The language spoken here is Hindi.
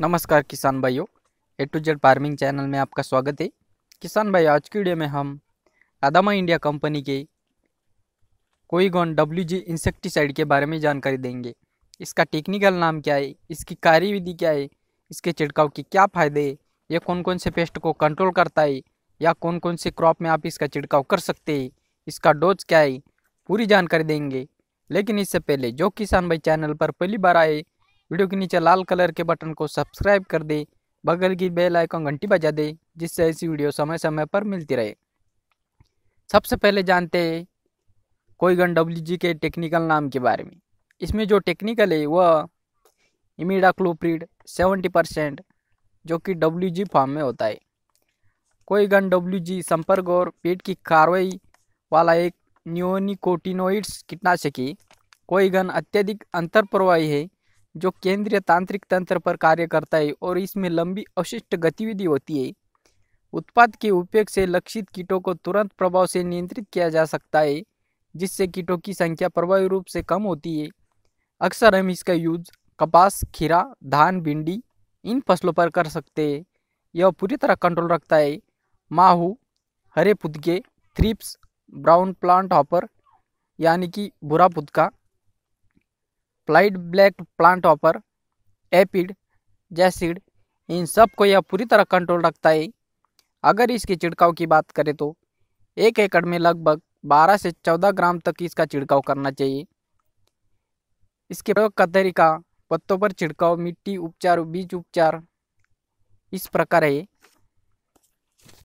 नमस्कार किसान भाइयों A to Z farming channel में आपका स्वागत है किसान भाई आज की वीडियो में हम आदामा इंडिया कंपनी के कोईगॉन डब्ल्यू जी इंसेक्टिसाइड के बारे में जानकारी देंगे इसका टेक्निकल नाम क्या है इसकी कार्यविधि क्या है इसके छिड़काव के क्या फ़ायदे है यह कौन कौन से पेस्ट को कंट्रोल करता है या कौन कौन से क्रॉप में आप इसका छिड़काव कर सकते हैं इसका डोज क्या है पूरी जानकारी देंगे लेकिन इससे पहले जो किसान भाई चैनल पर पहली बार आए वीडियो के नीचे लाल कलर के बटन को सब्सक्राइब कर दे बगल की बेल आइकॉन घंटी बजा दे जिससे ऐसी वीडियो समय समय पर मिलती रहे सबसे पहले जानते हैं कोई गन डब्ल्यू जी के टेक्निकल नाम के बारे में इसमें जो टेक्निकल है वह इमीडा क्लोप्रीड सेवेंटी परसेंट जो कि डब्ल्यू जी फॉर्म में होता है कोई गन डब्ल्यू जी संपर्क और पेट की कार्रवाई वाला एक न्योनिकोटिनोइड्स कीटनाशक है कोई गन अत्यधिक अंतरप्रवाही है जो केंद्रीय तांत्रिक तंत्र पर कार्य करता है और इसमें लंबी अवशिष्ट गतिविधि होती है उत्पाद के उपयोग से लक्षित कीटों को तुरंत प्रभाव से नियंत्रित किया जा सकता है जिससे कीटों की संख्या प्रभावी रूप से कम होती है अक्सर हम इसका यूज कपास खीरा धान भिंडी इन फसलों पर कर सकते हैं यह पूरी तरह कंट्रोल रखता है माहू हरे पुदके थ्रिप्स ब्राउन प्लांट हॉपर यानी कि भूरा पुदका प्लाइड black plant hopper aphid jassid इन सब को यह पूरी तरह कंट्रोल रखता है अगर इसके छिड़काव की बात करें तो एक एकड़ में लगभग 12 से 14 ग्राम तक इसका छिड़काव करना चाहिए इसके प्रयोग का तरीका पत्तों पर छिड़काव मिट्टी उपचार बीज उपचार इस प्रकार है